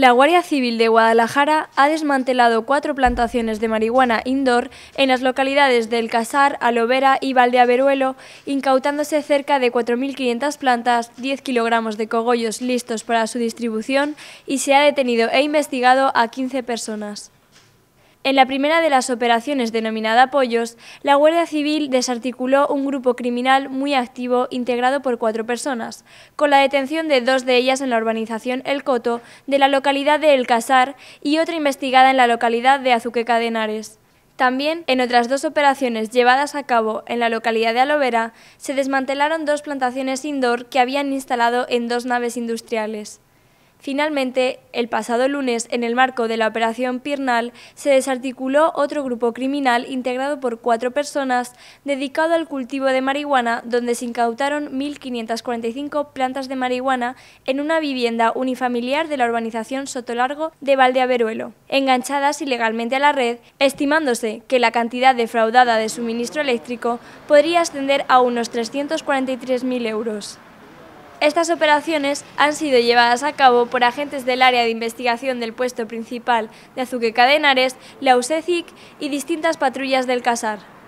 La Guardia Civil de Guadalajara ha desmantelado cuatro plantaciones de marihuana indoor en las localidades El Casar, Alovera y Valdeaveruelo, incautándose cerca de 4.500 plantas, 10 kilogramos de cogollos listos para su distribución y se ha detenido e investigado a 15 personas. En la primera de las operaciones denominada Apoyos, la Guardia Civil desarticuló un grupo criminal muy activo integrado por cuatro personas, con la detención de dos de ellas en la urbanización El Coto de la localidad de El Casar y otra investigada en la localidad de Azuqueca de Henares. También, en otras dos operaciones llevadas a cabo en la localidad de Alovera, se desmantelaron dos plantaciones indoor que habían instalado en dos naves industriales. Finalmente, el pasado lunes, en el marco de la operación Pirnal, se desarticuló otro grupo criminal integrado por cuatro personas dedicado al cultivo de marihuana, donde se incautaron 1.545 plantas de marihuana en una vivienda unifamiliar de la urbanización Sotolargo de Valdeaveruelo, enganchadas ilegalmente a la red, estimándose que la cantidad defraudada de suministro eléctrico podría ascender a unos 343.000 euros. Estas operaciones han sido llevadas a cabo por agentes del área de investigación del puesto principal de Azuque Cadenares, la USECIC y distintas patrullas del Casar.